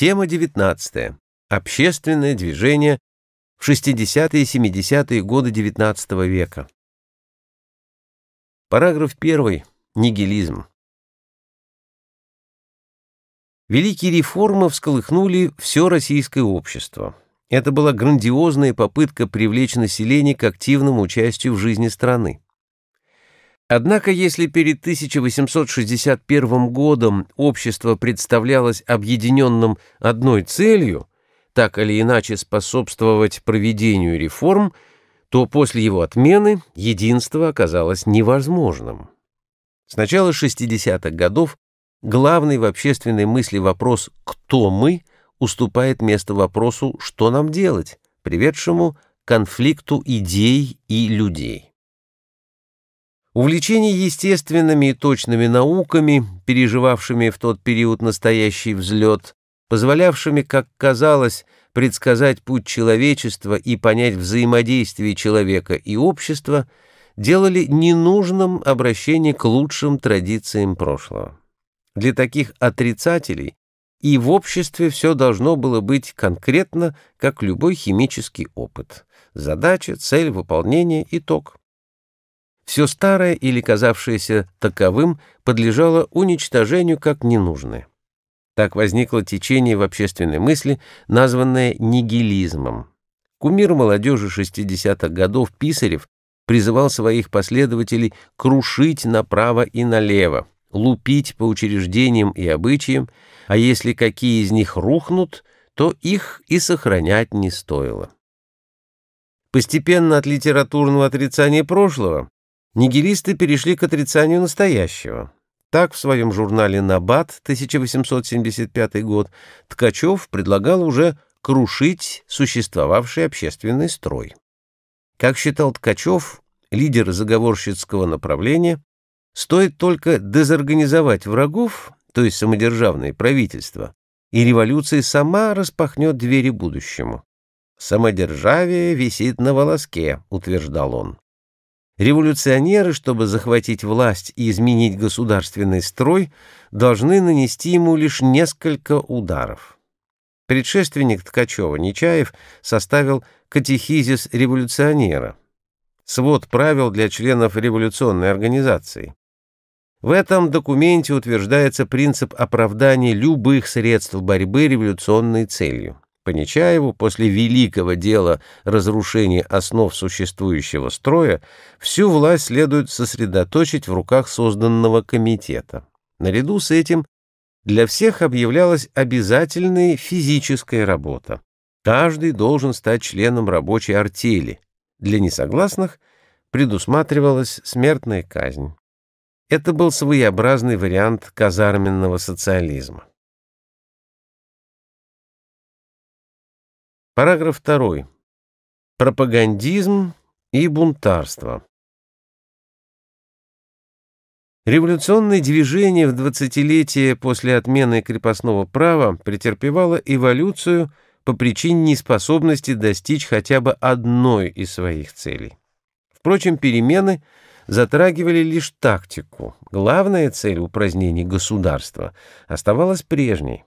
Тема 19. Общественное движение в 60-е и 70-е годы XIX века. Параграф 1. Нигилизм. Великие реформы всколыхнули все российское общество. Это была грандиозная попытка привлечь население к активному участию в жизни страны. Однако, если перед 1861 годом общество представлялось объединенным одной целью, так или иначе способствовать проведению реформ, то после его отмены единство оказалось невозможным. С начала 60-х годов главный в общественной мысли вопрос «кто мы?» уступает место вопросу «что нам делать?», приведшему к конфликту идей и людей. Увлечение естественными и точными науками, переживавшими в тот период настоящий взлет, позволявшими, как казалось, предсказать путь человечества и понять взаимодействие человека и общества, делали ненужным обращение к лучшим традициям прошлого. Для таких отрицателей и в обществе все должно было быть конкретно, как любой химический опыт. Задача, цель, выполнение, итог. Все старое или казавшееся таковым подлежало уничтожению как ненужное. Так возникло течение в общественной мысли, названное нигилизмом. Кумир молодежи 60-х годов Писарев призывал своих последователей крушить направо и налево, лупить по учреждениям и обычаям, а если какие из них рухнут, то их и сохранять не стоило. Постепенно от литературного отрицания прошлого Нигилисты перешли к отрицанию настоящего. Так в своем журнале «Набат» 1875 год Ткачев предлагал уже крушить существовавший общественный строй. Как считал Ткачев, лидер заговорщицкого направления, стоит только дезорганизовать врагов, то есть самодержавные правительства, и революция сама распахнет двери будущему. «Самодержавие висит на волоске», — утверждал он. Революционеры, чтобы захватить власть и изменить государственный строй, должны нанести ему лишь несколько ударов. Предшественник Ткачева Нечаев составил катехизис революционера, свод правил для членов революционной организации. В этом документе утверждается принцип оправдания любых средств борьбы революционной целью. По Нечаеву после великого дела разрушения основ существующего строя всю власть следует сосредоточить в руках созданного комитета. Наряду с этим для всех объявлялась обязательная физическая работа. Каждый должен стать членом рабочей артели. Для несогласных предусматривалась смертная казнь. Это был своеобразный вариант казарменного социализма. Параграф 2. Пропагандизм и бунтарство. Революционное движение в 20-летие после отмены крепостного права претерпевало эволюцию по причине неспособности достичь хотя бы одной из своих целей. Впрочем, перемены затрагивали лишь тактику. Главная цель упразднения государства оставалась прежней.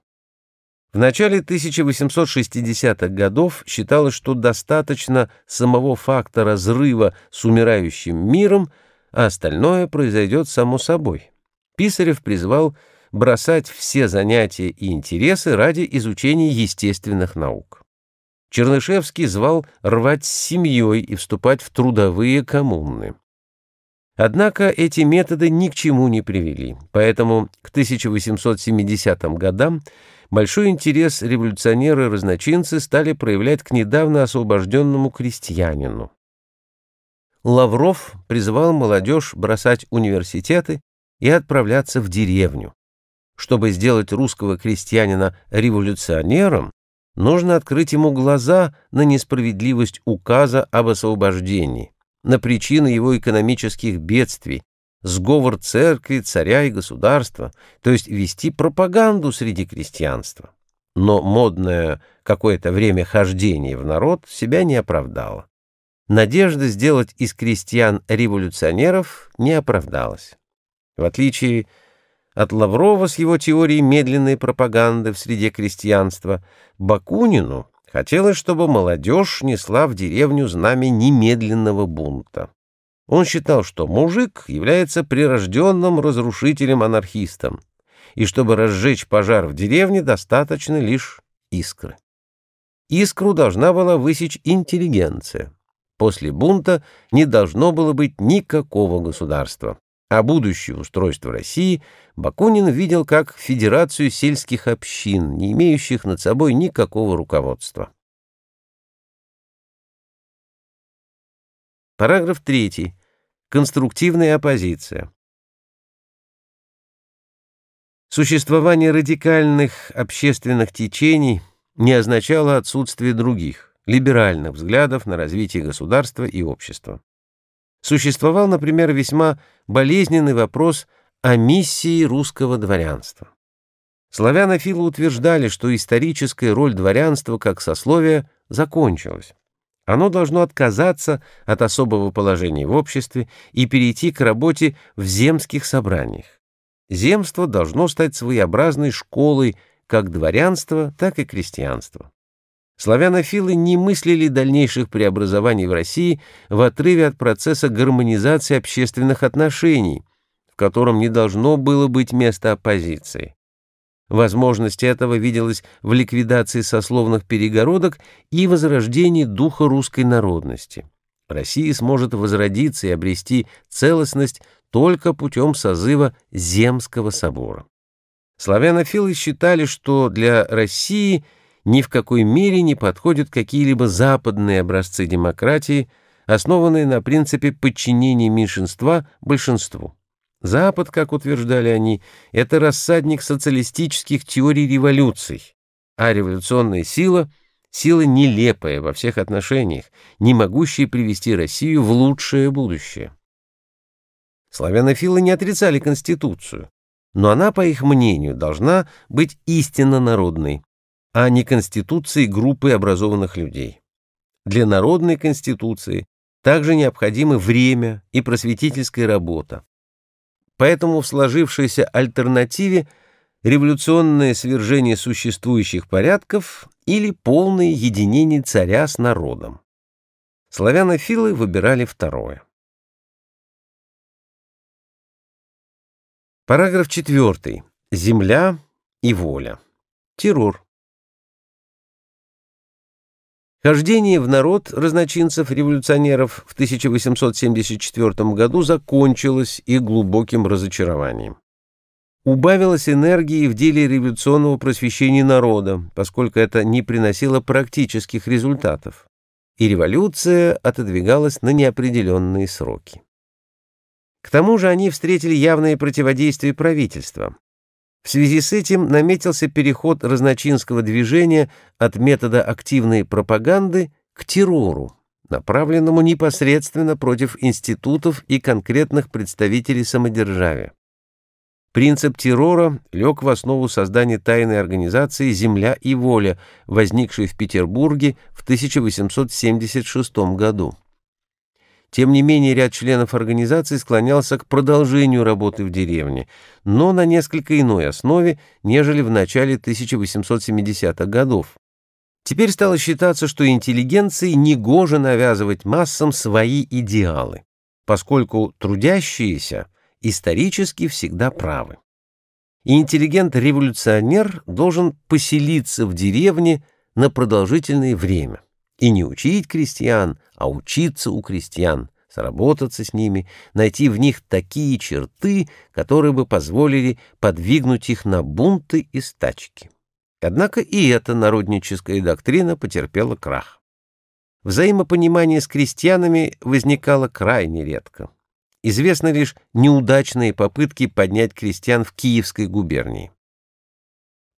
В начале 1860-х годов считалось, что достаточно самого факта разрыва с умирающим миром, а остальное произойдет само собой. Писарев призвал бросать все занятия и интересы ради изучения естественных наук. Чернышевский звал рвать с семьей и вступать в трудовые коммуны. Однако эти методы ни к чему не привели, поэтому к 1870 годам Большой интерес революционеры-разночинцы стали проявлять к недавно освобожденному крестьянину. Лавров призывал молодежь бросать университеты и отправляться в деревню. Чтобы сделать русского крестьянина революционером, нужно открыть ему глаза на несправедливость указа об освобождении, на причины его экономических бедствий, сговор церкви, царя и государства, то есть вести пропаганду среди крестьянства. Но модное какое-то время хождение в народ себя не оправдало. Надежда сделать из крестьян революционеров не оправдалась. В отличие от Лаврова с его теорией медленной пропаганды в среде крестьянства, Бакунину хотелось, чтобы молодежь несла в деревню знамя немедленного бунта. Он считал, что мужик является прирожденным разрушителем-анархистом, и чтобы разжечь пожар в деревне, достаточно лишь искры. Искру должна была высечь интеллигенция. После бунта не должно было быть никакого государства. А будущее устройство России Бакунин видел как федерацию сельских общин, не имеющих над собой никакого руководства. Параграф 3. Конструктивная оппозиция. Существование радикальных общественных течений не означало отсутствие других, либеральных взглядов на развитие государства и общества. Существовал, например, весьма болезненный вопрос о миссии русского дворянства. Славянофилы утверждали, что историческая роль дворянства как сословия закончилась. Оно должно отказаться от особого положения в обществе и перейти к работе в земских собраниях. Земство должно стать своеобразной школой как дворянства, так и крестьянства. Славянофилы не мыслили дальнейших преобразований в России в отрыве от процесса гармонизации общественных отношений, в котором не должно было быть места оппозиции. Возможность этого виделась в ликвидации сословных перегородок и возрождении духа русской народности. Россия сможет возродиться и обрести целостность только путем созыва Земского собора. Славянофилы считали, что для России ни в какой мере не подходят какие-либо западные образцы демократии, основанные на принципе подчинения меньшинства большинству. Запад, как утверждали они, это рассадник социалистических теорий революций, а революционная сила — сила нелепая во всех отношениях, не могущая привести Россию в лучшее будущее. Славянофилы не отрицали Конституцию, но она, по их мнению, должна быть истинно народной, а не Конституцией группы образованных людей. Для народной Конституции также необходимы время и просветительская работа. Поэтому в сложившейся альтернативе революционное свержение существующих порядков или полное единение царя с народом. Славянофилы выбирали второе. Параграф 4. Земля и воля. Террор. Хождение в народ разночинцев-революционеров в 1874 году закончилось и глубоким разочарованием. Убавилась энергии в деле революционного просвещения народа, поскольку это не приносило практических результатов, и революция отодвигалась на неопределенные сроки. К тому же они встретили явное противодействие правительства, в связи с этим наметился переход разночинского движения от метода активной пропаганды к террору, направленному непосредственно против институтов и конкретных представителей самодержавия. Принцип террора лег в основу создания тайной организации «Земля и воля», возникшей в Петербурге в 1876 году. Тем не менее, ряд членов организации склонялся к продолжению работы в деревне, но на несколько иной основе, нежели в начале 1870-х годов. Теперь стало считаться, что интеллигенции негоже навязывать массам свои идеалы, поскольку трудящиеся исторически всегда правы. Интеллигент-революционер должен поселиться в деревне на продолжительное время. И не учить крестьян, а учиться у крестьян, сработаться с ними, найти в них такие черты, которые бы позволили подвигнуть их на бунты и стачки. Однако и эта народническая доктрина потерпела крах. Взаимопонимание с крестьянами возникало крайне редко. Известны лишь неудачные попытки поднять крестьян в Киевской губернии.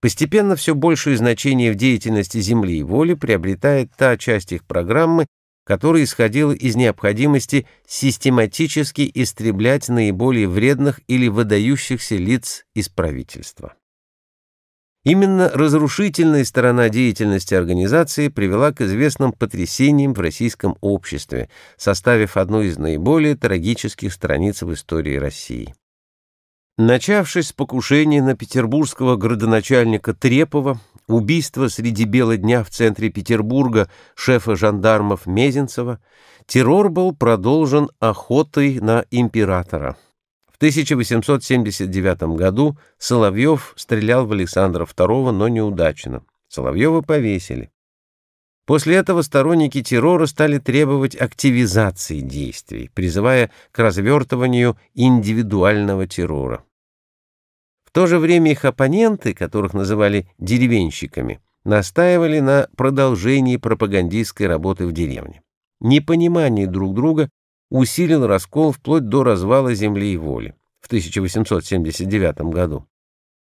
Постепенно все большее значение в деятельности Земли и воли приобретает та часть их программы, которая исходила из необходимости систематически истреблять наиболее вредных или выдающихся лиц из правительства. Именно разрушительная сторона деятельности организации привела к известным потрясениям в российском обществе, составив одну из наиболее трагических страниц в истории России. Начавшись покушение на петербургского градоначальника Трепова, убийство среди бела дня в центре Петербурга шефа жандармов Мезенцева, террор был продолжен охотой на императора. В 1879 году Соловьев стрелял в Александра II, но неудачно. Соловьева повесили. После этого сторонники террора стали требовать активизации действий, призывая к развертыванию индивидуального террора. В то же время их оппоненты, которых называли деревенщиками, настаивали на продолжении пропагандистской работы в деревне. Непонимание друг друга усилил раскол вплоть до развала земли и воли в 1879 году.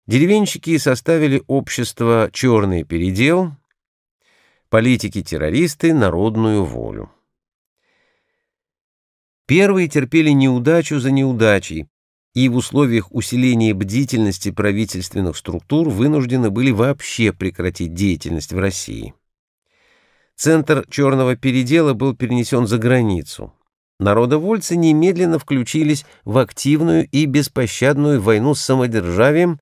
Деревенщики составили общество «Черный передел», политики-террористы народную волю. Первые терпели неудачу за неудачей, и в условиях усиления бдительности правительственных структур вынуждены были вообще прекратить деятельность в России. Центр черного передела был перенесен за границу. Народовольцы немедленно включились в активную и беспощадную войну с самодержавием,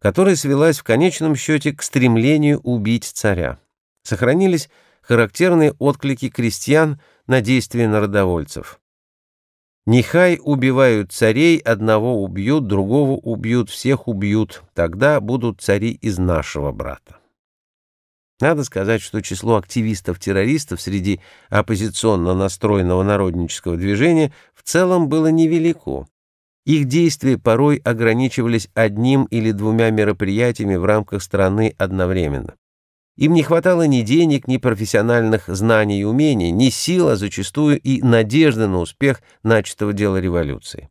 которая свелась в конечном счете к стремлению убить царя сохранились характерные отклики крестьян на действия народовольцев. Нехай убивают царей, одного убьют, другого убьют, всех убьют, тогда будут цари из нашего брата. Надо сказать, что число активистов-террористов среди оппозиционно настроенного народнического движения в целом было невелико. Их действия порой ограничивались одним или двумя мероприятиями в рамках страны одновременно. Им не хватало ни денег, ни профессиональных знаний и умений, ни сил, зачастую и надежды на успех начатого дела революции.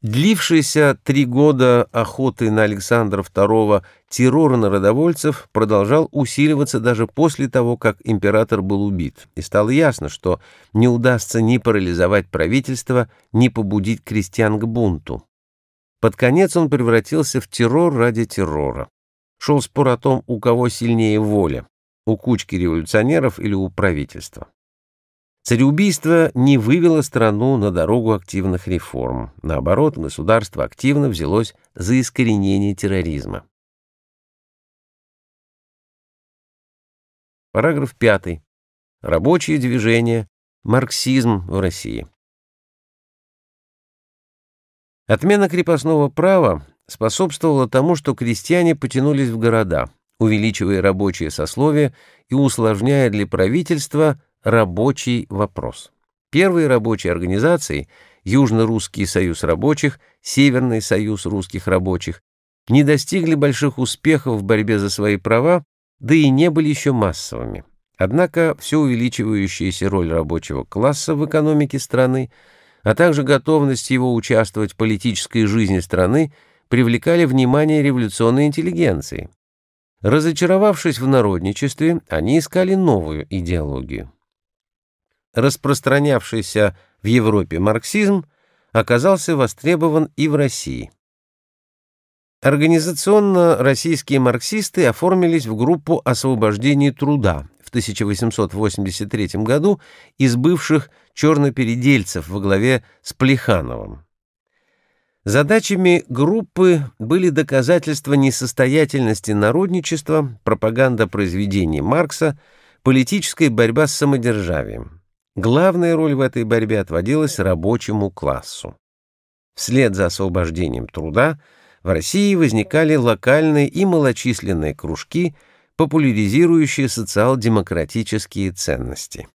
Длившийся три года охоты на Александра II террор народовольцев продолжал усиливаться даже после того, как император был убит, и стало ясно, что не удастся ни парализовать правительство, ни побудить крестьян к бунту. Под конец он превратился в террор ради террора шел спор о том, у кого сильнее воля, у кучки революционеров или у правительства. Цареубийство не вывело страну на дорогу активных реформ. Наоборот, государство активно взялось за искоренение терроризма. Параграф 5. Рабочие движения. Марксизм в России. Отмена крепостного права способствовало тому, что крестьяне потянулись в города, увеличивая рабочие сословия и усложняя для правительства рабочий вопрос. Первые рабочие организации Южно-Русский союз рабочих, Северный союз русских рабочих не достигли больших успехов в борьбе за свои права, да и не были еще массовыми. Однако все увеличивающаяся роль рабочего класса в экономике страны, а также готовность его участвовать в политической жизни страны – привлекали внимание революционной интеллигенции. Разочаровавшись в народничестве, они искали новую идеологию. Распространявшийся в Европе марксизм оказался востребован и в России. Организационно российские марксисты оформились в группу освобождения труда в 1883 году из бывших чернопередельцев во главе с Плехановым. Задачами группы были доказательства несостоятельности народничества, пропаганда произведений Маркса, политическая борьба с самодержавием. Главная роль в этой борьбе отводилась рабочему классу. Вслед за освобождением труда в России возникали локальные и малочисленные кружки, популяризирующие социал-демократические ценности.